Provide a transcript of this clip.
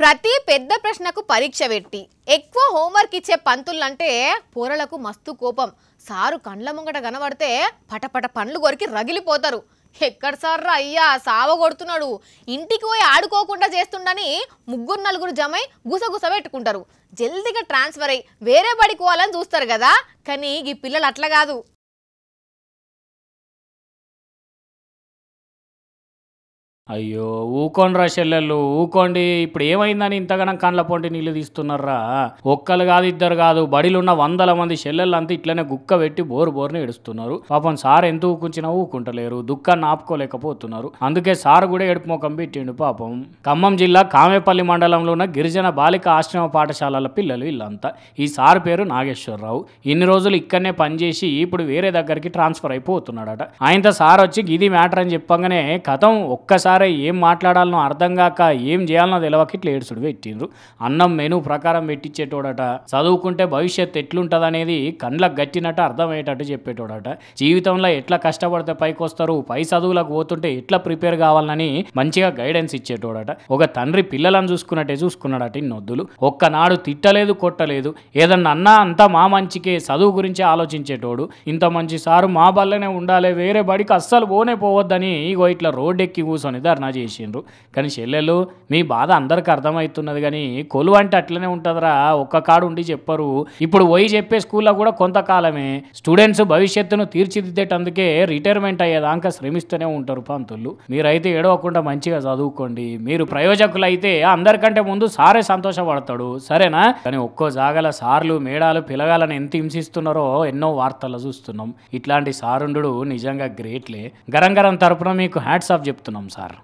ప్రతి పెద్ద ప్రశ్నకు పరీక్ష పెట్టి ఎక్కువ హోంవర్క్ ఇచ్చే పంతులంటే పూరలకు మస్తు కోపం సారు కండ్ల ముంగట కనబడితే పటపట పండ్లు కొరికి రగిలిపోతారు ఎక్కడ రా అయ్యా సావ కొడుతున్నాడు ఇంటికి పోయి ఆడుకోకుండా చేస్తుండని ముగ్గురు నలుగురు జమై గుసగుస పెట్టుకుంటారు జల్దిగా ట్రాన్స్ఫర్ అయ్యి వేరే బడికి పోవాలని చూస్తారు కదా కానీ ఈ పిల్లలు అట్లా కాదు అయ్యో ఊకోండ్రా చెల్లెళ్ళు ఊకోండి ఇప్పుడు ఏమైందని ఇంతగానం కండ్ల పొంటి నీళ్ళు తీస్తున్నారా ఒక్కలు కాదు ఇద్దరు కాదు బడిలున్న వందల మంది అంతా ఇట్లనే గుక్క పెట్టి బోరు బోరుని ఏడుస్తున్నారు పాపం సార్ ఎంత ఊకుంచినా ఊకుంటలేరు దుఃఖాన్ని ఆపుకోలేకపోతున్నారు అందుకే సార్ కూడా ఎడుపు ముఖం పెట్టిండు పాపం ఖమ్మం జిల్లా కామేపల్లి మండలంలో ఉన్న గిరిజన బాలిక ఆశ్రమ పాఠశాలల పిల్లలు వీళ్ళంతా ఈ సార్ పేరు నాగేశ్వరరావు ఇన్ని రోజులు ఇక్కడనే పనిచేసి ఇప్పుడు వేరే దగ్గరికి ట్రాన్స్ఫర్ అయిపోతున్నాడట ఆయనతో సార్ వచ్చి ఇది మ్యాటర్ అని చెప్పంగానే కథం ఒక్కసారి తయారై ఏం మాట్లాడాలనో అర్థం కాక ఏం చేయాలనో తెలవక ఇట్లా ఏడుసుడు పెట్టిండ్రు అన్నం మెను ప్రకారం పెట్టించేటోడట చదువుకుంటే భవిష్యత్ అనేది కండ్లకు గట్టినట్టు అర్థమయ్యేటట్టు చెప్పేటోడట జీవితంలో ఎట్లా కష్టపడితే పైకి వస్తారు పై చదువులకు పోతుంటే ఎట్లా ప్రిపేర్ కావాలని మంచిగా గైడెన్స్ ఇచ్చేటోడట ఒక తండ్రి పిల్లలను చూసుకున్నట్టే చూసుకున్నాడట నొద్దులు ఒక్కనాడు తిట్టలేదు కొట్టలేదు ఏదన్నా అన్న అంతా మా మంచికే చదువు గురించి ఆలోచించేటోడు ఇంత మంచి సారు మా బల్లనే ఉండాలి వేరే బడికి అస్సలు పోనే పోవద్దని ఇగో ఇట్లా ఎక్కి కూర్చొని ధర్నా చేసిండ్రు కానీ చెల్లెలు మీ బాధ అందరికి అర్థమవుతున్నది కానీ కొలువు అంటే అట్లనే ఉంటుందిరా ఒక్క కాడు ఉండి చెప్పరు ఇప్పుడు పోయి చెప్పే స్కూల్లో కూడా కొంతకాలమే స్టూడెంట్స్ భవిష్యత్తును తీర్చిదిద్దేటందుకే రిటైర్మెంట్ అయ్యేదాకా శ్రమిస్తూనే ఉంటారు పంతులు మీరైతే ఏడవకుండా మంచిగా చదువుకోండి మీరు ప్రయోజకులు అయితే అందరికంటే ముందు సారే సంతోషపడతాడు సరేనా కానీ ఒక్కో జాగల సార్లు మేడాలు పిలగాలని ఎంత హింసిస్తున్నారో ఎన్నో వార్తలు చూస్తున్నాం ఇట్లాంటి సారుండు నిజంగా గ్రేట్లే గరం గరం తరపున మీకు హ్యాట్స్ ఆఫ్ చెప్తున్నాం సార్